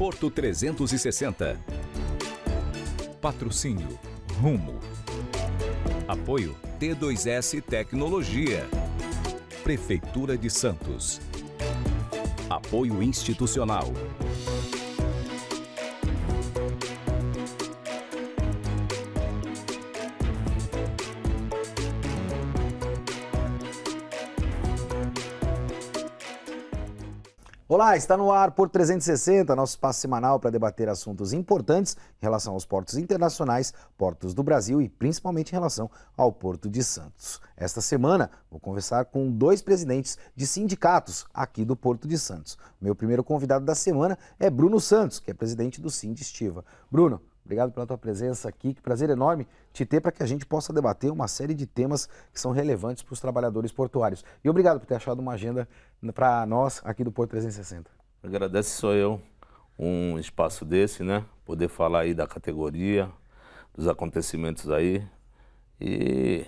Porto 360. Patrocínio Rumo. Apoio T2S Tecnologia. Prefeitura de Santos. Apoio institucional. Olá, está no ar por 360, nosso espaço semanal para debater assuntos importantes em relação aos portos internacionais, portos do Brasil e principalmente em relação ao Porto de Santos. Esta semana vou conversar com dois presidentes de sindicatos aqui do Porto de Santos. Meu primeiro convidado da semana é Bruno Santos, que é presidente do Sindestiva. Bruno, obrigado pela tua presença aqui, que prazer enorme ter para que a gente possa debater uma série de temas que são relevantes para os trabalhadores portuários. E obrigado por ter achado uma agenda para nós aqui do Porto 360. Agradeço sou eu um espaço desse, né? Poder falar aí da categoria, dos acontecimentos aí. E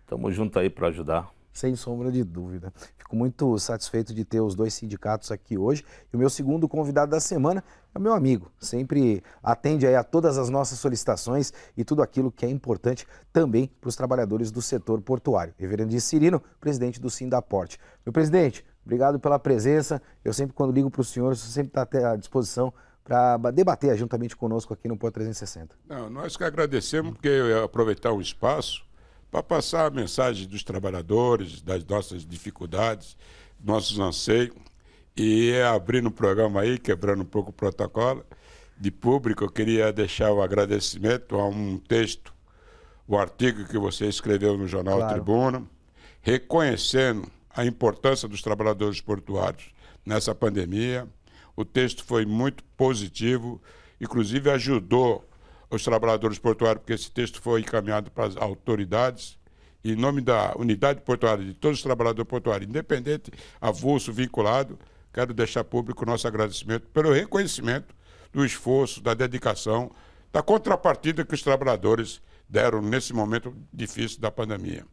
estamos juntos aí para ajudar. Sem sombra de dúvida. Fico muito satisfeito de ter os dois sindicatos aqui hoje. E o meu segundo convidado da semana é o meu amigo. Sempre atende a todas as nossas solicitações e tudo aquilo que é importante também para os trabalhadores do setor portuário. Reverendo Cirino, presidente do Sindaporte. Meu presidente, obrigado pela presença. Eu sempre, quando ligo para o senhor, sempre está à disposição para debater juntamente conosco aqui no Porto 360. Não, nós que agradecemos, porque aproveitar o espaço para passar a mensagem dos trabalhadores, das nossas dificuldades, nossos anseios. E é abrindo o programa aí, quebrando um pouco o protocolo de público, eu queria deixar o agradecimento a um texto, o um artigo que você escreveu no jornal claro. Tribuna, reconhecendo a importância dos trabalhadores portuários nessa pandemia. O texto foi muito positivo, inclusive ajudou os trabalhadores portuários, porque esse texto foi encaminhado para as autoridades, em nome da unidade portuária, de todos os trabalhadores portuários, independente, avulso, vinculado, quero deixar público nosso agradecimento pelo reconhecimento do esforço, da dedicação, da contrapartida que os trabalhadores deram nesse momento difícil da pandemia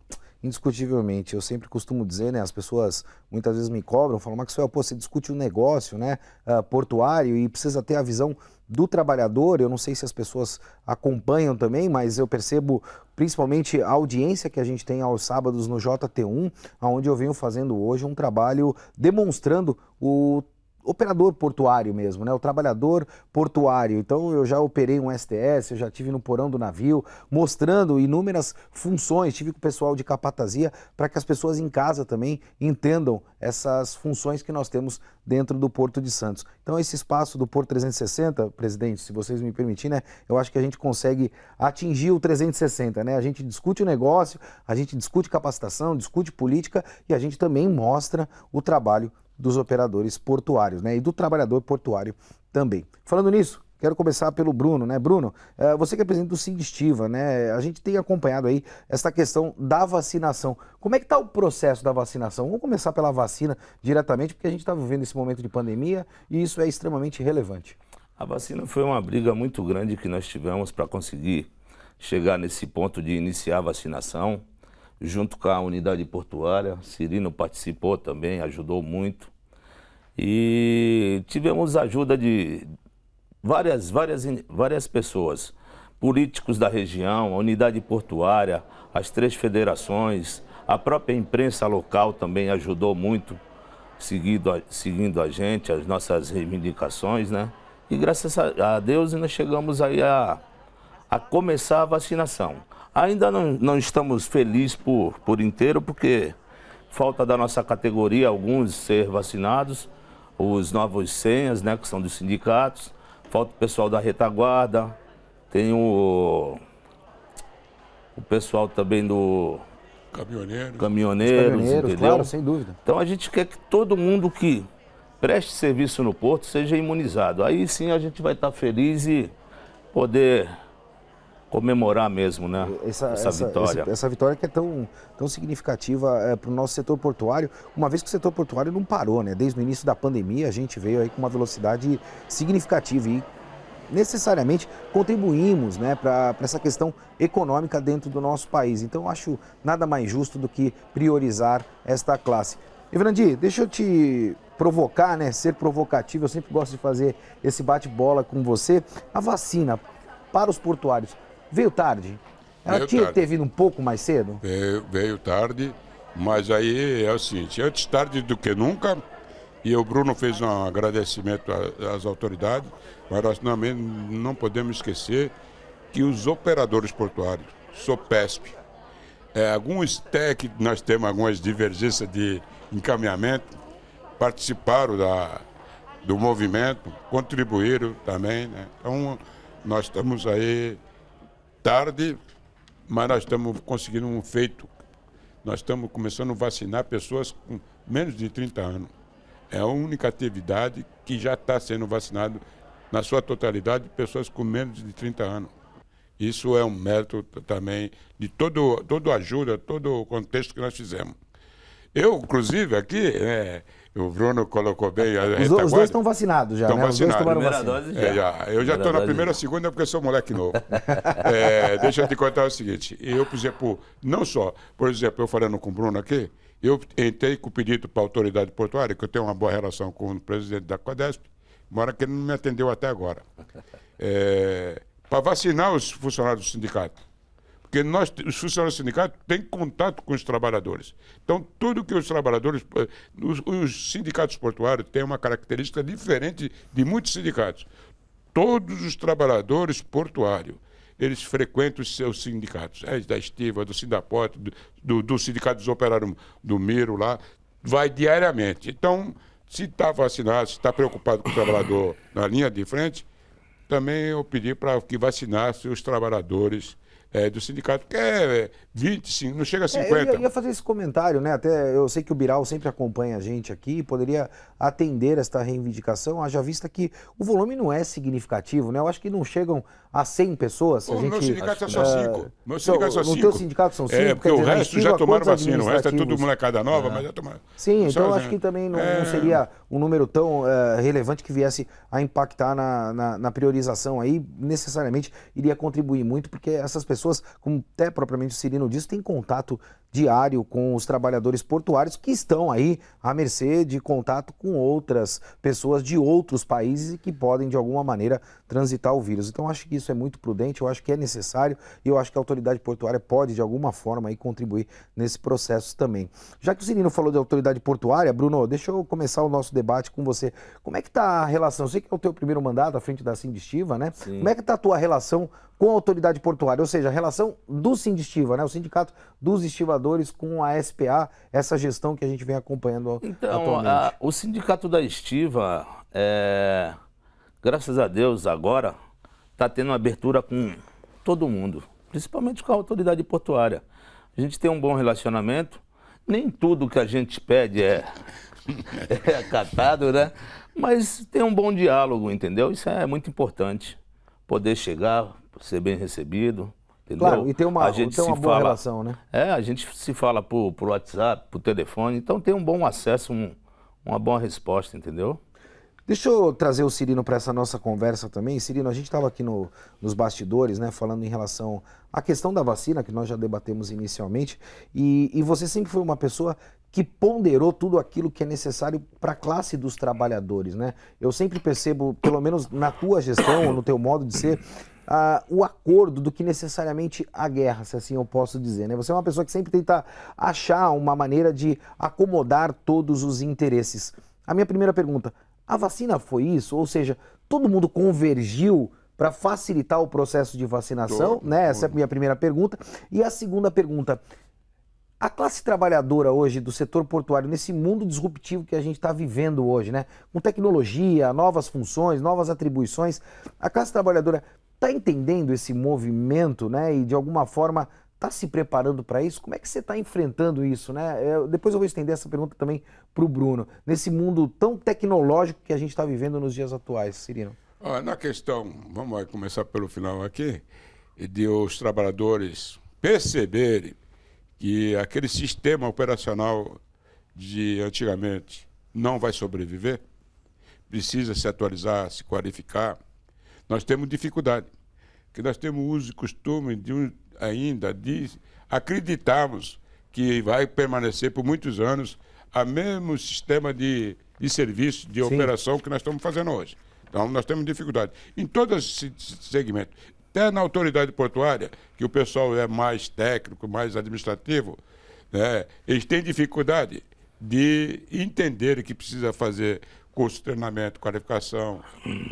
indiscutivelmente. Eu sempre costumo dizer, né, as pessoas muitas vezes me cobram, falam, Maxwell, pô, você discute o um negócio né, uh, portuário e precisa ter a visão do trabalhador. Eu não sei se as pessoas acompanham também, mas eu percebo principalmente a audiência que a gente tem aos sábados no JT1, onde eu venho fazendo hoje um trabalho demonstrando o operador portuário mesmo, né? O trabalhador portuário. Então eu já operei um STS, eu já tive no porão do navio, mostrando inúmeras funções, tive com o pessoal de capatazia para que as pessoas em casa também entendam essas funções que nós temos dentro do Porto de Santos. Então esse espaço do Porto 360, presidente, se vocês me permitirem, né, eu acho que a gente consegue atingir o 360, né? A gente discute o negócio, a gente discute capacitação, discute política e a gente também mostra o trabalho dos operadores portuários né, e do trabalhador portuário também. Falando nisso, Quero começar pelo Bruno, né? Bruno, é, você que é presidente do Sindistiva, né? A gente tem acompanhado aí essa questão da vacinação. Como é que está o processo da vacinação? Vamos começar pela vacina diretamente, porque a gente está vivendo esse momento de pandemia e isso é extremamente relevante. A vacina foi uma briga muito grande que nós tivemos para conseguir chegar nesse ponto de iniciar a vacinação junto com a unidade portuária. Cirino participou também, ajudou muito. E tivemos ajuda de várias, várias, várias pessoas, políticos da região, a unidade portuária, as três federações, a própria imprensa local também ajudou muito, seguindo a, seguindo a gente, as nossas reivindicações, né? E graças a Deus nós chegamos aí a, a começar a vacinação. Ainda não, não estamos felizes por, por inteiro, porque falta da nossa categoria alguns ser vacinados, os novos senhas, né, que são dos sindicatos, falta o pessoal da retaguarda, tem o, o pessoal também do... Caminhoneiros. Caminhoneiros, caminhoneiros entendeu? Claro, sem dúvida. Então a gente quer que todo mundo que preste serviço no porto seja imunizado. Aí sim a gente vai estar feliz e poder comemorar mesmo, né? Essa, essa, essa vitória. Essa, essa, vitória que é tão, tão significativa é, para o nosso setor portuário, uma vez que o setor portuário não parou, né? Desde o início da pandemia a gente veio aí com uma velocidade significativa e necessariamente contribuímos né, para essa questão econômica dentro do nosso país. Então acho nada mais justo do que priorizar esta classe. Evrandi, deixa eu te provocar, né? Ser provocativo, eu sempre gosto de fazer esse bate-bola com você. A vacina para os portuários Veio tarde? Ela veio tinha que ter vindo um pouco mais cedo? Veio, veio tarde, mas aí é o seguinte, antes tarde do que nunca, e o Bruno fez um agradecimento às autoridades, mas nós também não podemos esquecer que os operadores portuários, SOPESP, é, alguns TEC, nós temos algumas divergências de encaminhamento, participaram da, do movimento, contribuíram também. Né? Então, nós estamos aí tarde, mas nós estamos conseguindo um feito. Nós estamos começando a vacinar pessoas com menos de 30 anos. É a única atividade que já está sendo vacinado na sua totalidade pessoas com menos de 30 anos. Isso é um mérito também de todo, todo ajuda, todo o contexto que nós fizemos. Eu, inclusive, aqui, é, o Bruno colocou bem. Os, eh, tá os dois estão vacinados já. Estão né? vacinados. Primeira dose já. É, já. Eu já estou na primeira, segunda, porque sou moleque novo. é, deixa eu te contar o seguinte. Eu, por exemplo, não só, por exemplo, eu falando com o Bruno aqui, eu entrei com pedido para a autoridade portuária, que eu tenho uma boa relação com o presidente da CODESP, mora que ele não me atendeu até agora. É, para vacinar os funcionários do sindicato. Porque nós, os funcionários sindicatos têm contato com os trabalhadores. Então, tudo que os trabalhadores. Eh, os, os sindicatos portuários têm uma característica diferente de muitos sindicatos. Todos os trabalhadores portuários eles frequentam os seus sindicatos, é, da Estiva, do Sindaporte, do, do, do, Sindicato dos Operários do Miro lá, vai diariamente. Então, se está vacinado, se está preocupado com o trabalhador na linha de frente, também eu pedi para que vacinasse os trabalhadores é, do sindicato, que é 25, é, não chega a 50. É, eu, ia, ia fazer esse comentário, né? Até eu sei que o Biral sempre acompanha a gente aqui, poderia atender esta reivindicação, haja vista que o volume não é significativo, né? Eu acho que não chegam a 100 pessoas? O a gente, meu sindicato é só 5. É, meu sindicato é só 5. No teu sindicato são 5? É, porque dizer, o resto já tomaram vacina. O resto é tudo molecada nova, é. mas já tomaram. Sim, então eu acho que também não, é... não, seria um número tão uh, relevante que viesse a impactar na, na, na, priorização aí. Necessariamente iria contribuir muito, porque essas pessoas, como até propriamente o Cirino disse, têm contato diário com os trabalhadores portuários que estão aí à mercê de contato com outras pessoas de outros países e que podem de alguma maneira transitar o vírus. Então acho que isso é muito prudente, eu acho que é necessário e eu acho que a autoridade portuária pode de alguma forma aí contribuir nesse processo também. Já que o Cirino falou de autoridade portuária, Bruno, deixa eu começar o nosso debate com você. Como é que está a relação? Eu sei que é o teu primeiro mandato à frente da Sindistiva, né? Sim. Como é que está a tua relação com a autoridade portuária, ou seja, a relação do Sindestiva, né, o sindicato dos estivadores com a SPA, essa gestão que a gente vem acompanhando então, atualmente. A, o sindicato da estiva, é, graças a Deus, agora está tendo uma abertura com todo mundo, principalmente com a autoridade portuária. A gente tem um bom relacionamento, nem tudo que a gente pede é, é acatado, né? Mas tem um bom diálogo, entendeu? Isso é muito importante. Poder chegar, ser bem recebido. Entendeu? Claro, e tem uma, a gente tem uma boa fala, relação, né? É, a gente se fala por, por WhatsApp, por telefone, então tem um bom acesso, um, uma boa resposta, entendeu? Deixa eu trazer o Cirino para essa nossa conversa também. Cirino, a gente estava aqui no, nos bastidores, né, falando em relação à questão da vacina, que nós já debatemos inicialmente, e, e você sempre foi uma pessoa que ponderou tudo aquilo que é necessário para a classe dos trabalhadores, né? Eu sempre percebo, pelo menos na tua gestão, no teu modo de ser, uh, o acordo do que necessariamente a guerra, se assim eu posso dizer. Né? Você é uma pessoa que sempre tenta achar uma maneira de acomodar todos os interesses. A minha primeira pergunta: a vacina foi isso? Ou seja, todo mundo convergiu para facilitar o processo de vacinação? Todo, né? Essa é a minha primeira pergunta. E a segunda pergunta. A classe trabalhadora hoje do setor portuário, nesse mundo disruptivo que a gente está vivendo hoje, né? Com tecnologia, novas funções, novas atribuições, a classe trabalhadora Tá entendendo esse movimento, né? E de alguma forma tá se preparando para isso? Como é que você está enfrentando isso, né? Eu, é, depois eu vou estender essa pergunta também para o Bruno. Nesse mundo tão tecnológico que a gente está vivendo nos dias atuais, Cirino. na questão, vamos começar pelo final aqui, de os trabalhadores perceberem que aquele sistema operacional de antigamente não vai sobreviver, precisa se atualizar, se qualificar, nós temos dificuldade, que nós temos uso e costume de ainda de acreditarmos que vai permanecer por muitos anos o mesmo sistema de, de serviço, de Sim. operação que nós estamos fazendo hoje. Então, nós temos dificuldade em todos os segmentos. Até na autoridade portuária, que o pessoal é mais técnico, mais administrativo, né, eles têm dificuldade de entender que precisa fazer curso de treinamento, qualificação,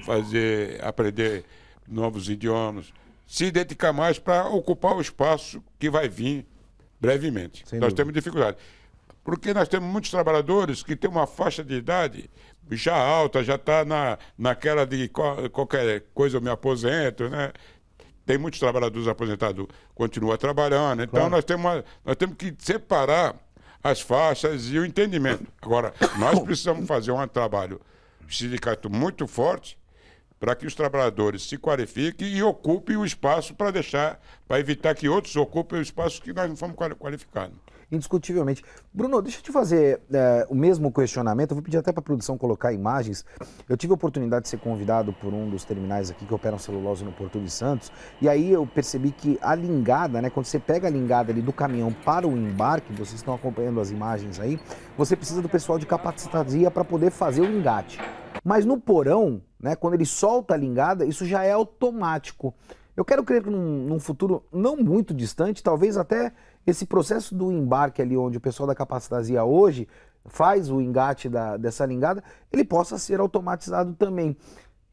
fazer, aprender novos idiomas, se dedicar mais para ocupar o espaço que vai vir brevemente. Sem nós dúvida. temos dificuldade. Porque nós temos muitos trabalhadores que têm uma faixa de idade já alta, já está na, naquela de qualquer coisa eu me aposento, né? Tem muitos trabalhadores aposentados continuam trabalhando. Então claro. nós, temos uma, nós temos que separar as faixas e o entendimento. Agora, nós precisamos fazer um trabalho sindicato muito forte para que os trabalhadores se qualifiquem e ocupem o espaço para deixar, para evitar que outros ocupem o espaço que nós não fomos qualificados indiscutivelmente. Bruno, deixa eu te fazer é, o mesmo questionamento. Eu vou pedir até para a produção colocar imagens. Eu tive a oportunidade de ser convidado por um dos terminais aqui que operam celulose no Porto de Santos. E aí eu percebi que a lingada, né? Quando você pega a lingada ali do caminhão para o embarque, vocês estão acompanhando as imagens aí, você precisa do pessoal de capacitadia para poder fazer o engate. Mas no porão, né, quando ele solta a lingada, isso já é automático. Eu quero crer que num, num, futuro não muito distante, talvez até esse processo do embarque ali, onde o pessoal da capacitazia hoje faz o engate da, dessa lingada, ele possa ser automatizado também.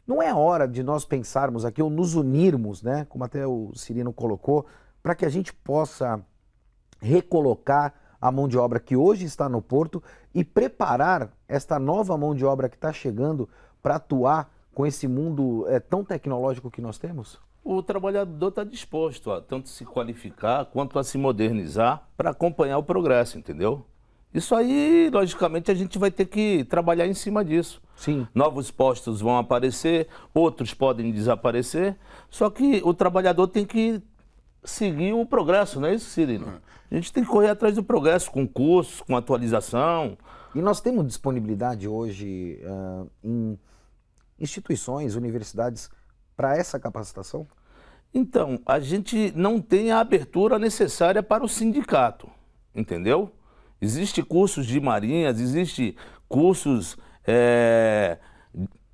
Não é hora de nós pensarmos aqui ou nos unirmos, né? Como até o Cirino colocou, para que a gente possa recolocar a mão de obra que hoje está no porto e preparar esta nova mão de obra que está chegando para atuar com esse mundo é, tão tecnológico que nós temos? o trabalhador está disposto a tanto se qualificar quanto a se modernizar para acompanhar o progresso, entendeu? Isso aí, logicamente, a gente vai ter que trabalhar em cima disso. Sim. Novos postos vão aparecer, outros podem desaparecer, só que o trabalhador tem que seguir o progresso, não é isso, Cirilo? É. A gente tem que correr atrás do progresso, com cursos, com atualização. E nós temos disponibilidade hoje uh, em instituições, universidades para essa capacitação? Então, a gente não tem a abertura necessária para o sindicato, entendeu? Existem cursos de marinhas, existem cursos é,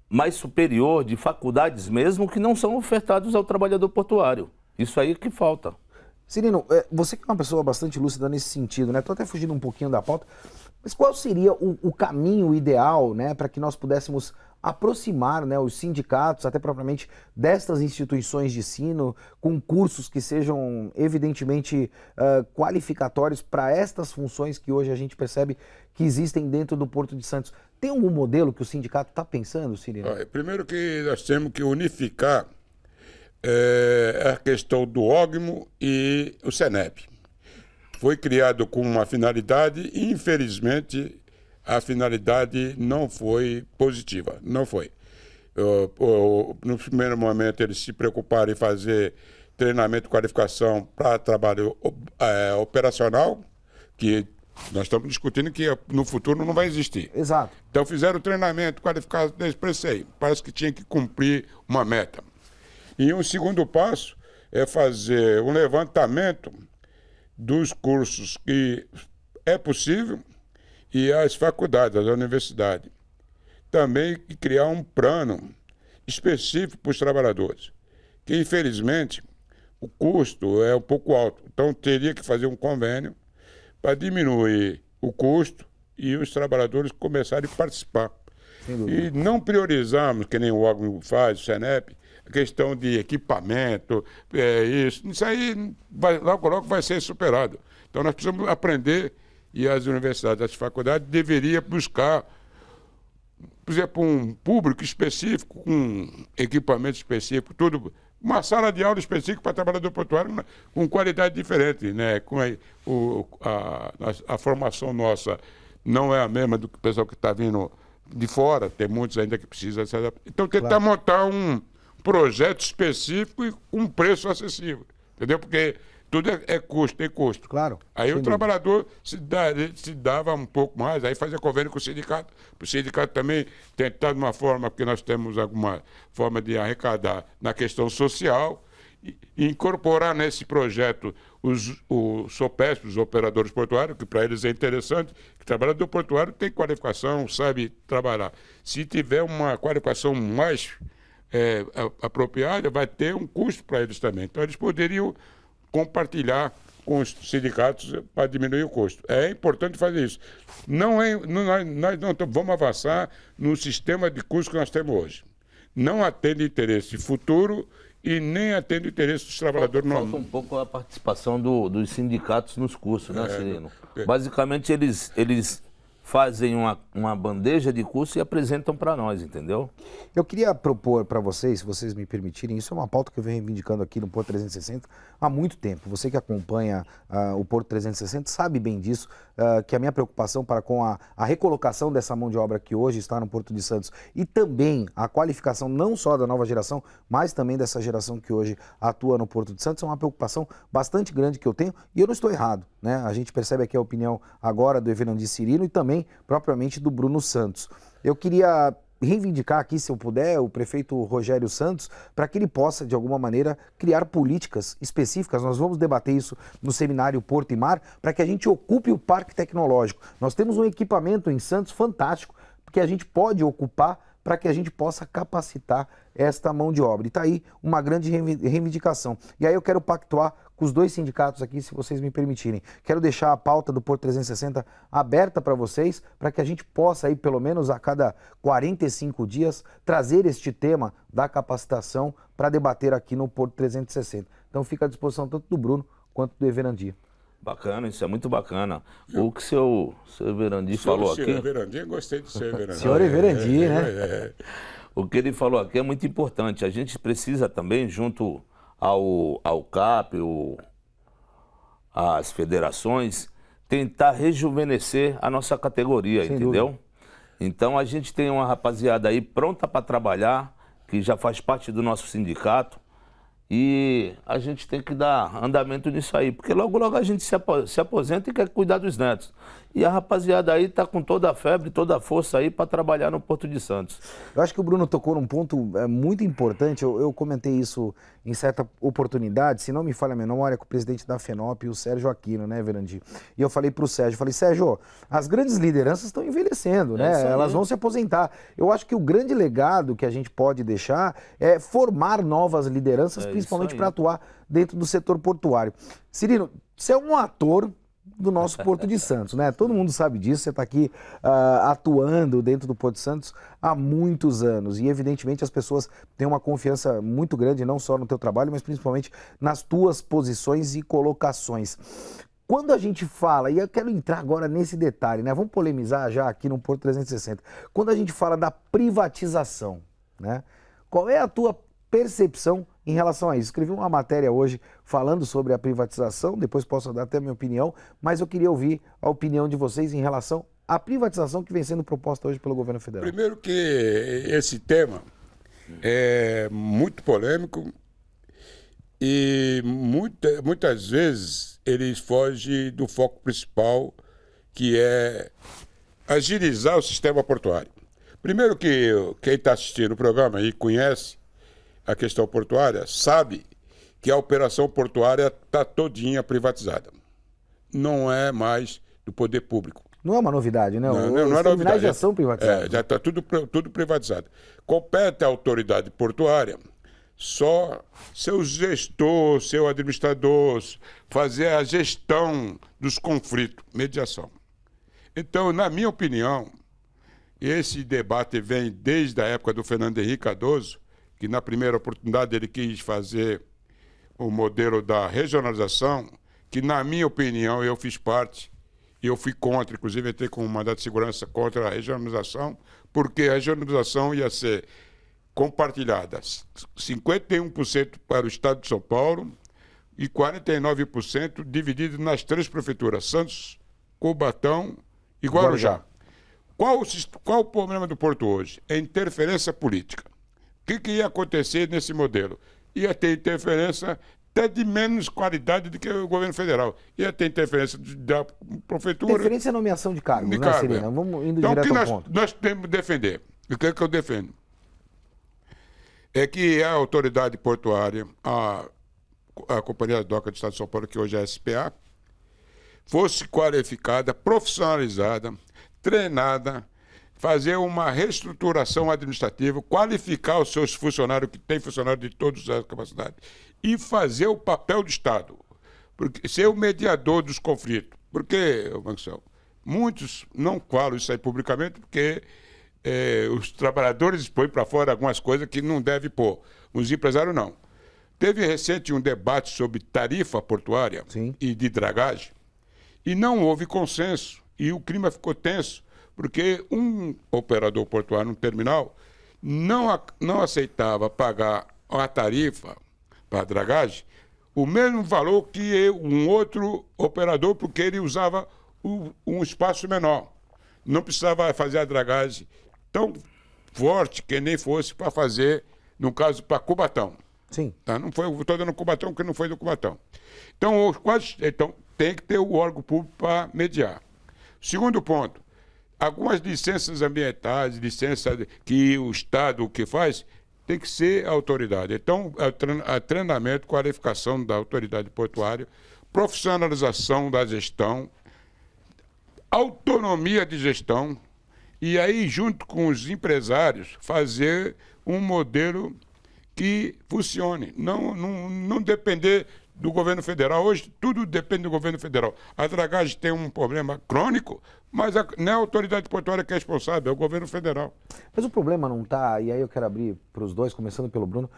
mais superior, de faculdades mesmo, que não são ofertados ao trabalhador portuário. Isso aí que falta. Cirino, é, você que é uma pessoa bastante lúcida nesse sentido, né? Estou até fugindo um pouquinho da pauta, mas qual seria o, o caminho ideal né, para que nós pudéssemos aproximar né, os sindicatos, até propriamente destas instituições de ensino, com cursos que sejam evidentemente uh, qualificatórios para estas funções que hoje a gente percebe que existem dentro do Porto de Santos. Tem algum modelo que o sindicato está pensando, Cirino? Olha, primeiro que nós temos que unificar é, a questão do OGMO e o CENEP. Foi criado com uma finalidade e, infelizmente, a finalidade não foi positiva, não foi. no primeiro momento, eles se preocuparam em fazer treinamento e qualificação para trabalho é, operacional, que nós estamos discutindo que no futuro não vai existir. Exato. Então fizeram treinamento, qualificação, expressei. Parece que tinha que cumprir uma meta. E um segundo passo é fazer um levantamento dos cursos que é possível e as faculdades, as universidades. Também criar um plano específico para os trabalhadores, que infelizmente o custo é um pouco alto. Então teria que fazer um convênio para diminuir o custo e os trabalhadores começarem a participar. E não priorizarmos, que nem o órgão faz, o SENEP, a questão de equipamento, é, isso. Isso aí, vai, logo, logo vai ser superado. Então nós precisamos aprender e as universidades, as faculdades, deveria buscar, por exemplo, um público específico, com um equipamento específico, tudo, uma sala de aula específica para trabalhador portuário com qualidade diferente, né? Com a, o, a, a, formação nossa não é a mesma do que o pessoal que está vindo de fora, tem muitos ainda que precisam se adaptar. Então, tentar claro. montar um projeto específico e com um preço acessível, entendeu? Porque tudo é, é custo, tem custo. Claro. Aí o trabalhador se, dá, se, dava um pouco mais, aí fazia convênio com o sindicato, o sindicato também tentar de uma forma, porque nós temos alguma forma de arrecadar na questão social, e, incorporar nesse projeto os, o SOPESP, os operadores portuários, que para eles é interessante, que o trabalhador portuário tem qualificação, sabe trabalhar. Se tiver uma qualificação mais é, apropriada, vai ter um custo para eles também. Então eles poderiam compartilhar com os sindicatos para diminuir o custo. É importante fazer isso. Não é, não, nós não vamos avançar no sistema de custo que nós temos hoje. Não atende interesse futuro e nem atende interesse dos trabalhadores normais. falta um pouco a participação do, dos sindicatos nos cursos, né, é, Cirino? É. Basicamente, eles, eles fazem uma, uma bandeja de curso e apresentam para nós, entendeu? Eu queria propor para vocês, se vocês me permitirem, isso é uma pauta que eu venho reivindicando aqui no Porto 360 há muito tempo. Você que acompanha uh, o Porto 360 sabe bem disso. Ah, que a minha preocupação para com a, a, recolocação dessa mão de obra que hoje está no Porto de Santos e também a qualificação não só da nova geração, mas também dessa geração que hoje atua no Porto de Santos, é uma preocupação bastante grande que eu tenho e eu não estou errado. Né? A gente percebe aqui a opinião agora do de Cirino e também propriamente do Bruno Santos. Eu queria reivindicar aqui, se eu puder, o prefeito Rogério Santos, para que ele possa, de alguma maneira, criar políticas específicas. Nós vamos debater isso no seminário Porto e Mar, para que a gente ocupe o parque tecnológico. Nós temos um equipamento em Santos fantástico, que a gente pode ocupar para que a gente possa capacitar esta mão de obra. E está aí uma grande reivindicação. E aí eu quero pactuar com os dois sindicatos aqui, se vocês me permitirem. Quero deixar a pauta do Porto 360 aberta para vocês, para que a gente possa aí, pelo menos a cada 45 dias, trazer este tema da capacitação para debater aqui no Porto 360. Então fica à disposição tanto do Bruno quanto do Everandir. Bacana, isso é muito bacana. O que seu, seu Everandir falou senhor aqui. Senhor Everandir, gostei de ser Everandir. senhor Everandir, é, né? É, é. O que ele falou aqui é muito importante. A gente precisa também, junto ao, ao CAP, o, às federações, tentar rejuvenescer a nossa categoria, Sem entendeu? Dúvida. Então a gente tem uma rapaziada aí pronta para trabalhar, que já faz parte do nosso sindicato. E a gente tem que dar andamento nisso aí, porque logo, logo a gente se aposenta e quer cuidar dos netos. E a rapaziada aí tá com toda a febre, toda a força aí para trabalhar no Porto de Santos. Eu acho que o Bruno tocou num ponto é, muito importante. Eu, eu, comentei isso em certa oportunidade, se não me falha a memória, com o presidente da FENOP, o Sérgio Aquino, né, Verandi? E eu falei para o Sérgio, falei, Sérgio, as grandes lideranças estão envelhecendo, né? É Elas vão se aposentar. Eu acho que o grande legado que a gente pode deixar é formar novas lideranças, é principalmente para atuar dentro do setor portuário. Cirino, você é um ator do nosso Porto de Santos, né? Todo mundo sabe disso, você está aqui uh, atuando dentro do Porto de Santos há muitos anos e evidentemente as pessoas têm uma confiança muito grande não só no teu trabalho, mas principalmente nas tuas posições e colocações. Quando a gente fala, e eu quero entrar agora nesse detalhe, né? Vamos polemizar já aqui no Porto 360. Quando a gente fala da privatização, né? Qual é a tua percepção em relação a isso. Escrevi uma matéria hoje falando sobre a privatização, depois posso dar até a minha opinião, mas eu queria ouvir a opinião de vocês em relação à privatização que vem sendo proposta hoje pelo governo federal. Primeiro que esse tema é muito polêmico e muita, muitas vezes ele foge do foco principal, que é agilizar o sistema portuário. Primeiro que quem está assistindo o programa e conhece, a questão portuária sabe que a operação portuária está todinha privatizada. Não é mais do poder público. Não é uma novidade, né? Não, não, não é novidade. já são privatizados. É, já está tudo, tudo privatizado. Compete à autoridade portuária só seu gestor, seu administrador, fazer a gestão dos conflitos, mediação. Então, na minha opinião, esse debate vem desde a época do Fernando Henrique Cardoso, que na primeira oportunidade ele quis fazer o modelo da regionalização, que na minha opinião eu fiz parte e eu fui contra, inclusive entrei com um mandato de segurança contra a regionalização, porque a regionalização ia ser compartilhada 51% para o estado de São Paulo e 49% dividido nas três prefeituras, Santos, Cubatão e Guarujá. Guarujá. Qual, qual o problema do Porto hoje? É interferência política que, que ia acontecer nesse modelo? Ia ter interferência até de menos qualidade do que o governo federal. Ia ter interferência da prefeitura. Interferência na é nomeação de cargos, de né, cargo, é. Vamos indo então, direto que ao nós, ponto. nós temos que defender. O que é que eu defendo? É que a autoridade portuária, a, a Companhia de Doca do Estado de São Paulo, que hoje é a SPA, fosse qualificada, profissionalizada, treinada, fazer uma reestruturação administrativa, qualificar os seus funcionários, que tem funcionário de todas as capacidades, e fazer o papel do Estado. Porque, ser o mediador dos conflitos. Porque, Marcelo, muitos não falam isso aí publicamente porque é, os trabalhadores expõem para fora algumas coisas que não deve pôr. Os empresários não. Teve recente um debate sobre tarifa portuária Sim. e de dragagem e não houve consenso. E o clima ficou tenso porque um operador portuário, um terminal, não, a, não aceitava pagar a tarifa para a dragagem o mesmo valor que um outro operador, porque ele usava o, um espaço menor. Não precisava fazer a dragagem tão forte que nem fosse para fazer, no caso, para Cubatão. Sim. Tá? Não foi, estou dando Cubatão que não foi do Cubatão. Então, quase, então, tem que ter o órgão público para mediar. Segundo ponto, Algumas licenças ambientais, licença que o Estado o que faz, tem que ser a autoridade. Então, a é é treinamento, qualificação da autoridade portuária, profissionalização da gestão, autonomia de gestão, e aí, junto com os empresários, fazer um modelo que funcione, não, não, não depender do governo federal. Hoje tudo depende do governo federal. A dragagem tem um problema crônico, mas a, não é a autoridade portuária que é responsável, é o governo federal. Mas o problema não está, e aí eu quero abrir para os dois, começando pelo Bruno,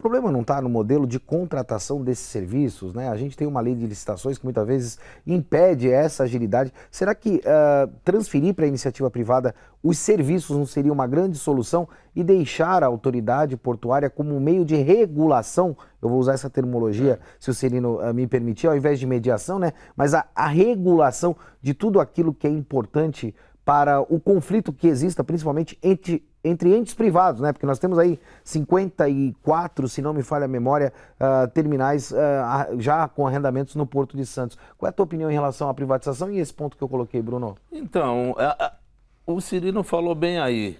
o problema não está no modelo de contratação desses serviços, né? A gente tem uma lei de licitações que muitas vezes impede essa agilidade. Será que uh, transferir para a iniciativa privada os serviços não seria uma grande solução e deixar a autoridade portuária como um meio de regulação? Eu vou usar essa terminologia, é. se o Serino uh, ah, me permitir, ao invés de mediação, né? Mas a, a regulação de tudo aquilo que é importante para o conflito que exista, principalmente entre entre entes privados, né? Porque nós temos aí 54, se não me falha a memória, uh, terminais uh, já com arrendamentos no Porto de Santos. Qual é a tua opinião em relação à privatização e esse ponto que eu coloquei, Bruno? Então, a, a, o Cirino falou bem aí.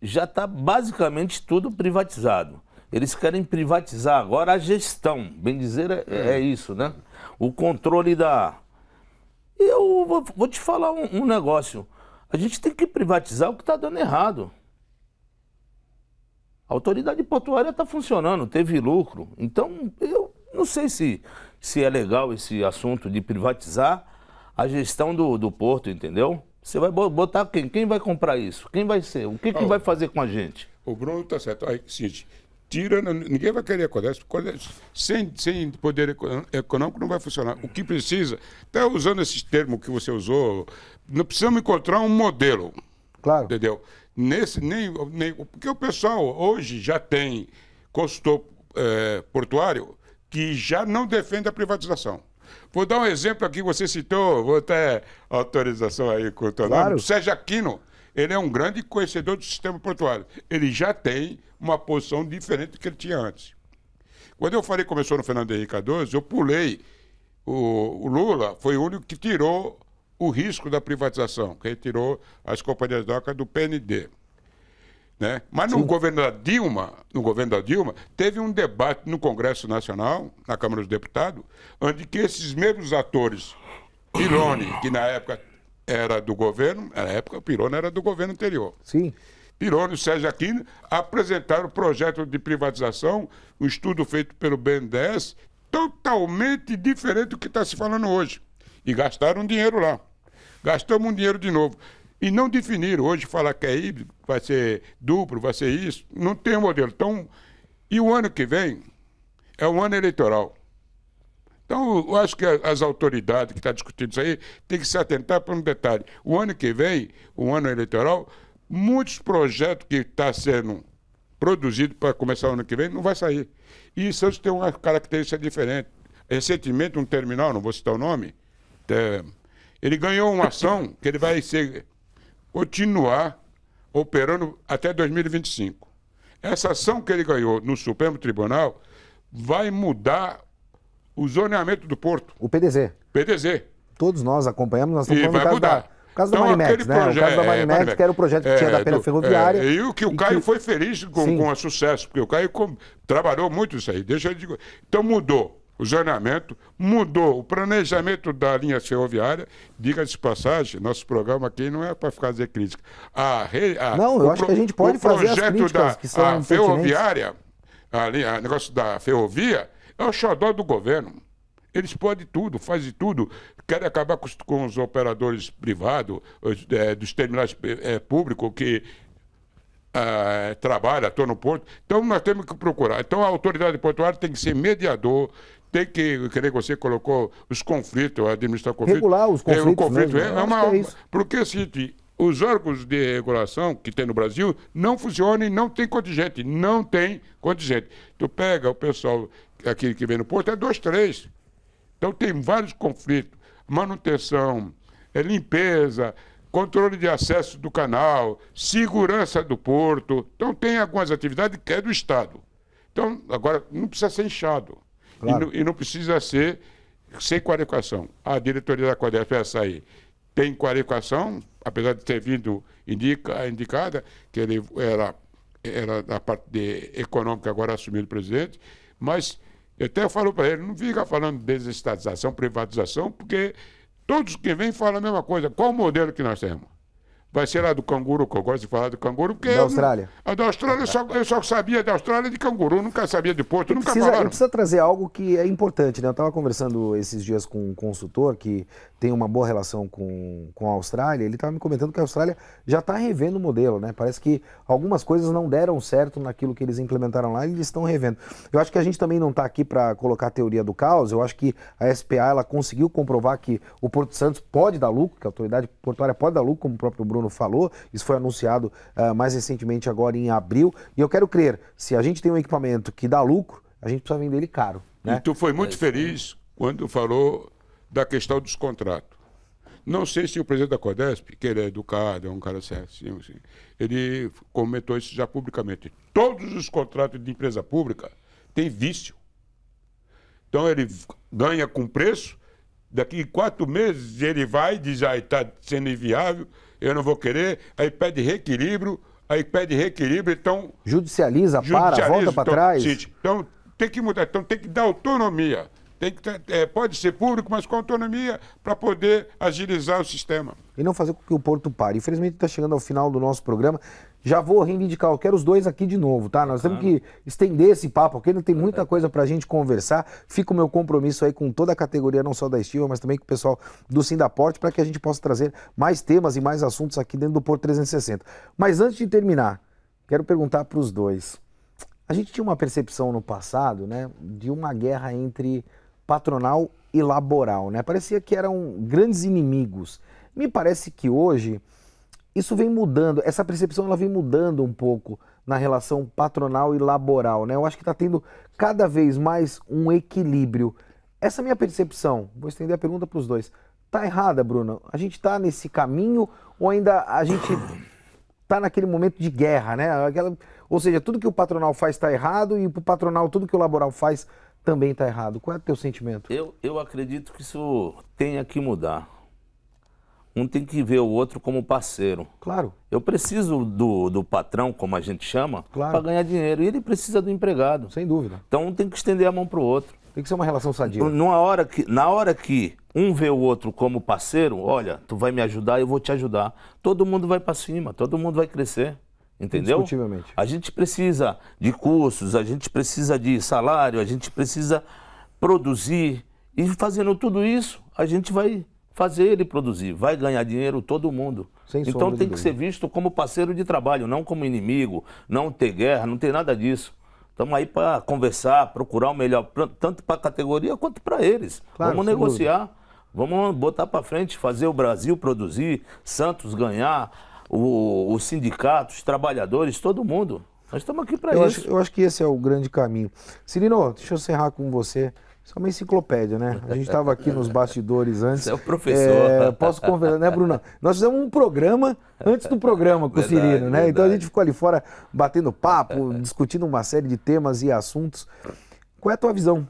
Já está basicamente tudo privatizado. Eles querem privatizar agora a gestão, bem dizer, é, é. isso, né? O controle da. E eu vou, vou te falar um, um negócio. A gente tem que privatizar o que está dando errado. A autoridade portuária está funcionando, teve lucro. Então, eu não sei se, se é legal esse assunto de privatizar a gestão do, do porto, entendeu? Você vai botar quem? Quem vai comprar isso? Quem vai ser? O que, que vai fazer com a gente? O Bruno está certo. Aí, tira, ninguém vai querer Codex. É, sem, sem poder econômico não vai funcionar. O que precisa, até tá usando esses termos que você usou, não precisamos encontrar um modelo. Claro. Entendeu? nesse nem, nem porque o pessoal hoje já tem consultor é, portuário que já não defende a privatização. Vou dar um exemplo aqui, você citou, vou até autorização aí com o claro. Sérgio Aquino, ele é um grande conhecedor do sistema portuário. Ele já tem uma posição diferente do que ele tinha antes. Quando eu falei começou no Fernando Henrique Cardoso, eu pulei. O, o Lula foi o único que tirou o risco da privatização, que retirou as companhias docas do PND. Né? Mas no governo da Dilma, no governo da Dilma, teve um debate no Congresso Nacional, na Câmara dos Deputados, onde que esses mesmos atores, Pirone, que na época era do governo, na época o Pirone era do governo anterior. Sim. Pirone e Sérgio Aquino apresentaram o projeto de privatização, um estudo feito pelo BNDES, totalmente diferente do que está se falando hoje. E gastaram dinheiro lá. Gastamos um dinheiro de novo. E não definiram hoje, falar que é híbrido, vai ser duplo, vai ser isso. Não tem um modelo. Então, e o ano que vem é o ano eleitoral. Então, eu acho que as autoridades que estão tá discutindo isso aí têm que se atentar para um detalhe. O ano que vem, o ano eleitoral, muitos projetos que estão tá sendo produzidos para começar o ano que vem não vai sair. E Santos tem uma característica diferente. Recentemente, um terminal, não vou citar o nome, é, ele ganhou uma ação que ele vai ser, continuar operando até 2025. Essa ação que ele ganhou no Supremo Tribunal vai mudar o zoneamento do porto. O PDZ. PDZ. Todos nós acompanhamos, nós estamos e Da... O caso, então, Marimex, né? projeto, o caso da então, Marimex, né? é, que era o projeto que é, tinha da pena do, ferroviária. É, e o que o Caio que... foi feliz com, com o sucesso, porque o Caio com, trabalhou muito isso aí. Deixa eu digo. Então mudou o zoneamento, mudou o planejamento da linha ferroviária. Diga-se passagem, nosso programa aqui não é para fazer crítica. A, a, não, eu acho pro, que a gente pode fazer as críticas da, que são a ferroviária, a linha, a negócio da ferrovia, é o xodó do governo. Eles podem tudo, fazem tudo. Querem acabar com os, com os operadores privados, os, é, dos terminais é, públicos que é, trabalham, estão no porto. Então, nós temos que procurar. Então, a autoridade portuária tem que ser mediador, tem que, que nem você colocou, os conflitos, administrar conflitos. Regular os conflitos. É, o conflito mesmo. é, né? é uma. É porque assim, os órgãos de regulação que tem no Brasil não funcionam e não tem contingente. Não tem contingente. Tu pega o pessoal aquele que vem no porto, é dois, três. Então tem vários conflitos. Manutenção, é limpeza, controle de acesso do canal, segurança do porto. Então tem algumas atividades que é do Estado. Então, agora, não precisa ser inchado. Claro. E, e, não precisa ser sem qualificação. A diretoria da CODEF, essa aí, tem qualificação, apesar de ter vindo indica, indicada, que ele era, era da parte de econômica, agora assumindo o presidente, mas eu até falo para ele, não fica falando desestatização, privatização, porque todos que vêm falam a mesma coisa. Qual o modelo que nós temos? Vai ser lá do canguru, que eu gosto de falar do canguru, porque. Da Austrália. Não, a da Austrália, eu só, eu só sabia da Austrália de canguru, nunca sabia de porto, e nunca precisa, falaram. precisa trazer algo que é importante, né? Eu estava conversando esses dias com um consultor que tem uma boa relação com, com a Austrália, ele estava me comentando que a Austrália já está revendo o modelo, né? Parece que algumas coisas não deram certo naquilo que eles implementaram lá e eles estão revendo. Eu acho que a gente também não está aqui para colocar a teoria do caos, eu acho que a SPA ela conseguiu comprovar que o Porto Santos pode dar lucro, que a autoridade portuária pode dar lucro, como o próprio Bruno Bruno falou, isso foi anunciado uh, mais recentemente agora em abril. E eu quero crer, se a gente tem um equipamento que dá lucro, a gente precisa vender ele caro. Né? E tu foi muito é feliz quando falou da questão dos contratos. Não sei se o presidente da CODESP, que ele é educado, é um cara certo, assim, ele comentou isso já publicamente. Todos os contratos de empresa pública têm vício. Então ele ganha com preço, daqui quatro meses ele vai dizer diz, ah, está sendo inviável, eu não vou querer, aí pede reequilíbrio, aí pede reequilíbrio, então. Judicializa, judicializa para, volta para então, trás. Então tem que mudar, então tem que dar autonomia. Tem que, é, pode ser público, mas com autonomia para poder agilizar o sistema. E não fazer com que o Porto pare. Infelizmente está chegando ao final do nosso programa já vou reivindicar, eu quero os dois aqui de novo, tá? Nós temos que estender esse papo, porque ainda tem muita coisa pra gente conversar. Fica o meu compromisso aí com toda a categoria, não só da Estiva, mas também com o pessoal do Sindaporte, para que a gente possa trazer mais temas e mais assuntos aqui dentro do Porto 360. Mas antes de terminar, quero perguntar para os dois. A gente tinha uma percepção no passado, né, de uma guerra entre patronal e laboral, né? Parecia que eram grandes inimigos. Me parece que hoje isso vem mudando, essa percepção ela vem mudando um pouco na relação patronal e laboral, né? Eu acho que está tendo cada vez mais um equilíbrio. Essa minha percepção, vou estender a pergunta para os dois, tá errada, Bruno? A gente está nesse caminho ou ainda a gente está naquele momento de guerra, né? Aquela, ou seja, tudo que o patronal faz está errado e para o patronal tudo que o laboral faz também está errado. Qual é o teu sentimento? Eu, eu acredito que isso tenha que mudar um tem que ver o outro como parceiro. Claro. Eu preciso do, do patrão, como a gente chama, claro. para ganhar dinheiro. E ele precisa do empregado. Sem dúvida. Então um tem que estender a mão para o outro. Tem que ser uma relação sadia. Numa hora que, na hora que um vê o outro como parceiro, olha, tu vai me ajudar, eu vou te ajudar. Todo mundo vai para cima, todo mundo vai crescer. Entendeu? A gente precisa de cursos, a gente precisa de salário, a gente precisa produzir. E fazendo tudo isso, a gente vai fazer ele produzir. Vai ganhar dinheiro todo mundo. Sem então tem que ser visto como parceiro de trabalho, não como inimigo, não ter guerra, não tem nada disso. Estamos aí para conversar, procurar o melhor, tanto para a categoria quanto para eles. Claro, Vamos negociar. Dúvida. Vamos botar para frente, fazer o Brasil produzir, Santos ganhar, os sindicatos os trabalhadores, todo mundo. Nós estamos aqui para isso. Acho, eu acho que esse é o grande caminho. Cirino, deixa eu encerrar com você. Isso é uma enciclopédia, né? A gente estava aqui nos bastidores antes. Você é o professor. É, posso conversar, né, Bruna? Nós fizemos um programa antes do programa com verdade, o Cirino, né? Verdade. Então a gente ficou ali fora batendo papo, discutindo uma série de temas e assuntos. Qual é a tua visão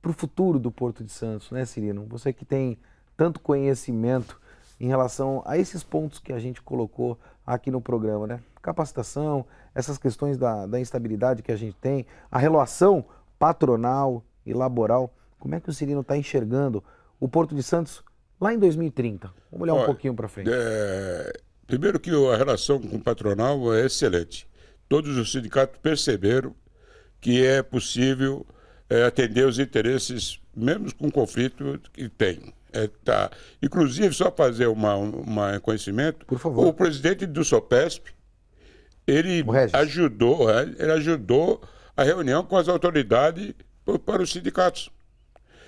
para o futuro do Porto de Santos, né, Cirino? Você que tem tanto conhecimento em relação a esses pontos que a gente colocou aqui no programa, né? Capacitação, essas questões da, da instabilidade que a gente tem, a relação patronal, e laboral, como é que o Cirino está enxergando o Porto de Santos lá em 2030? Vamos olhar Olha, um pouquinho para frente. É... Primeiro que a relação com o patronal é excelente. Todos os sindicatos perceberam que é possível é, atender os interesses, mesmo com o conflito que tem. É, tá. Inclusive, só fazer uma, um favor. o presidente do SOPESP, ele ajudou, é, ele ajudou a reunião com as autoridades para os sindicatos.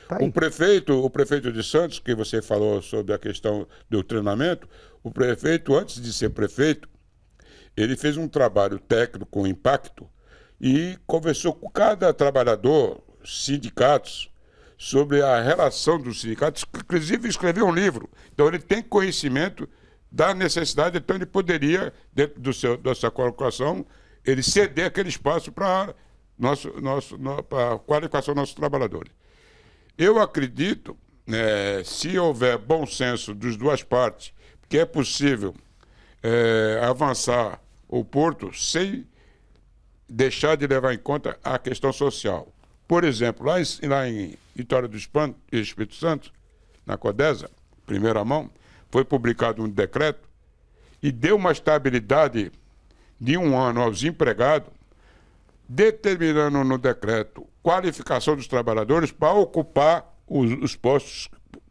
Tá o prefeito, o prefeito de Santos, que você falou sobre a questão do treinamento, o prefeito antes de ser prefeito, ele fez um trabalho técnico com impacto e conversou com cada trabalhador, sindicatos, sobre a relação dos sindicatos, inclusive escreveu um livro. Então ele tem conhecimento da necessidade, então ele poderia, dentro do seu, da sua colocação, ele ceder aquele espaço para nosso, nosso, no, para qualificação dos nossos trabalhadores. Eu acredito, é, se houver bom senso das duas partes, que é possível é, avançar o porto sem deixar de levar em conta a questão social. Por exemplo, lá em, lá em Vitória do Espírito Santo, na Codesa, primeira mão, foi publicado um decreto e deu uma estabilidade de um ano aos empregados determinando no decreto qualificação dos trabalhadores para ocupar os, os postos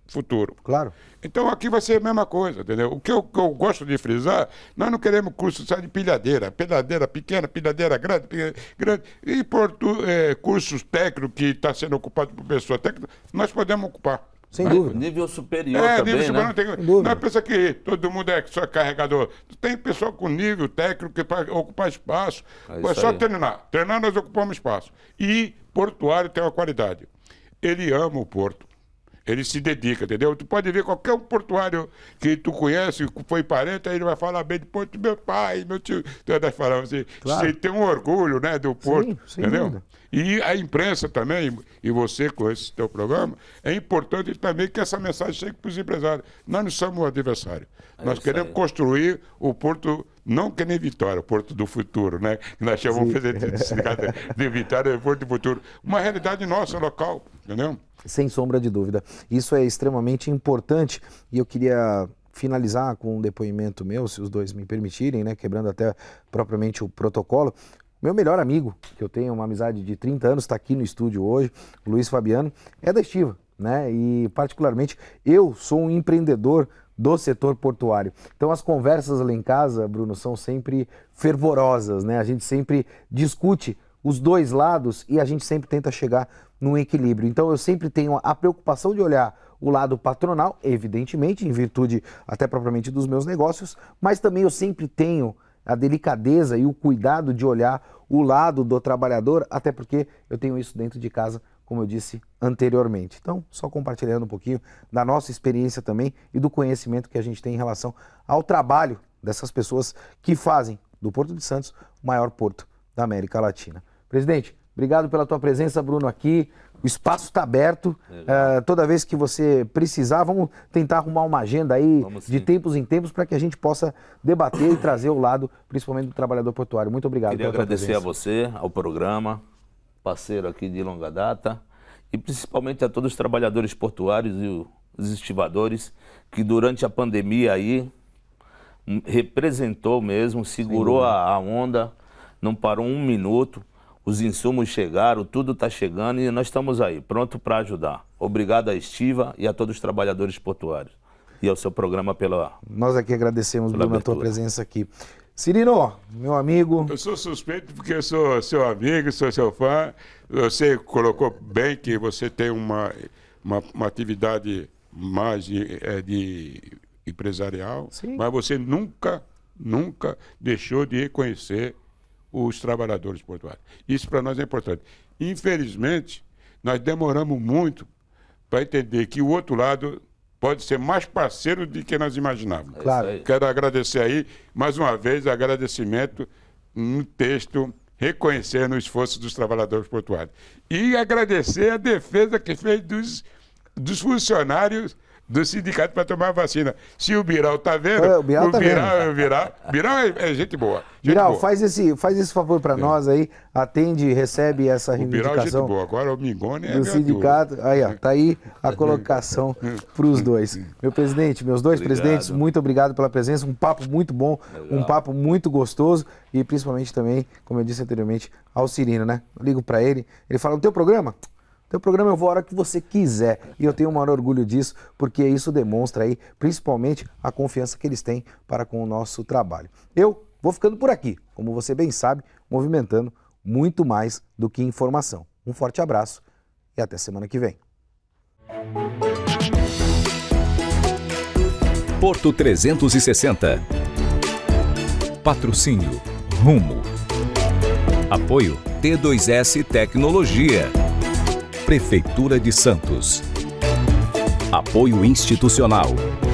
futuro. Claro. Então aqui vai ser a mesma coisa, entendeu? O que eu, que eu gosto de frisar, nós não queremos curso só de pilhadeira, pilhadeira pequena, pilhadeira grande, pilhadeira grande, e por tu, é, cursos técnicos que está sendo ocupado por pessoa técnica, nós podemos ocupar. Sem Mas, dúvida. Nível superior é, também, nível superior, né? Não, tem, não é pensa que todo mundo é só é carregador. Tem pessoal com nível técnico para ocupar espaço. É, é só aí. treinar. Treinar nós ocupamos espaço. E portuário tem uma qualidade. Ele ama o porto. Ele se dedica, entendeu? Tu pode ver qualquer um portuário que tu conhece, que foi parente, aí ele vai falar bem de Porto, meu pai, meu tio. Tu nós falar assim, claro. você tem um orgulho, né, do Porto, sim, entendeu? E a imprensa também, e você com esse teu programa, é importante também que essa mensagem chegue para os empresários. Nós não somos o adversário. É nós queremos construir o Porto não que nem Vitória, o Porto do Futuro, né? Que nós chamamos de, de, de Vitória, Porto do Futuro. Uma realidade nossa, local, entendeu? Sem sombra de dúvida. Isso é extremamente importante e eu queria finalizar com um depoimento meu, se os dois me permitirem, né, quebrando até propriamente o protocolo. Meu melhor amigo, que eu tenho uma amizade de 30 anos, está aqui no estúdio hoje, Luiz Fabiano, é da Estiva, né? E particularmente eu sou um empreendedor do setor portuário. Então as conversas lá em casa, Bruno, são sempre fervorosas, né? A gente sempre discute os dois lados e a gente sempre tenta chegar num equilíbrio. Então eu sempre tenho a preocupação de olhar o lado patronal, evidentemente, em virtude até propriamente dos meus negócios, mas também eu sempre tenho a delicadeza e o cuidado de olhar o lado do trabalhador, até porque eu tenho isso dentro de casa, como eu disse anteriormente. Então, só compartilhando um pouquinho da nossa experiência também e do conhecimento que a gente tem em relação ao trabalho dessas pessoas que fazem do Porto de Santos o maior porto da América Latina. Presidente, obrigado pela tua presença, Bruno, aqui. O espaço está aberto. É, toda vez que você precisar, vamos tentar arrumar uma agenda aí de tempos em tempos para que a gente possa debater e trazer o lado, principalmente do trabalhador portuário. Muito obrigado. Queria agradecer a você, ao programa, parceiro aqui de longa data, e principalmente a todos os trabalhadores portuários e os estivadores que durante a pandemia aí hum, representou mesmo, segurou a, a onda, não parou um minuto os insumos chegaram, tudo está chegando e nós estamos aí, pronto para ajudar. Obrigado a Estiva e a todos os trabalhadores portuários e ao seu programa pela. Nós aqui agradecemos, pela Bruno, a tua presença aqui. Cirino, meu amigo. Eu sou suspeito porque sou seu amigo, sou seu fã. Você colocou bem que você tem uma, uma, uma atividade mais de, é, de empresarial, Sim. mas você nunca, nunca deixou de reconhecer os trabalhadores portuários. Isso para nós é importante. Infelizmente, nós demoramos muito para entender que o outro lado pode ser mais parceiro do que nós imaginávamos. É claro. Quero agradecer aí, mais uma vez, agradecimento no texto reconhecendo o esforço dos trabalhadores portuários. E agradecer a defesa que fez dos, dos funcionários do sindicato para tomar vacina. Se o Biral tá vendo, é, o Biral, o tá Biral, vendo. É Biral, Biral é, é, gente boa. Gente Biral, boa. Faz, esse, faz esse favor para é. nós aí, atende, recebe essa reivindicação. O Biral é gente boa, agora o Mingoni é Do sindicato, aí ó, tá aí a colocação é. para os dois. É. Meu presidente, meus dois obrigado. presidentes, muito obrigado pela presença, um papo muito bom, Legal. um papo muito gostoso e principalmente também, como eu disse anteriormente, ao Cirino, né? ligo para ele, ele fala, o teu programa? Teu programa eu vou a hora que você quiser. E eu tenho o maior orgulho disso, porque isso demonstra aí, principalmente, a confiança que eles têm para com o nosso trabalho. Eu vou ficando por aqui, como você bem sabe, movimentando muito mais do que informação. Um forte abraço e até semana que vem. Porto 360. Patrocínio Rumo. Apoio T2S Tecnologia. Prefeitura de Santos. Apoio institucional.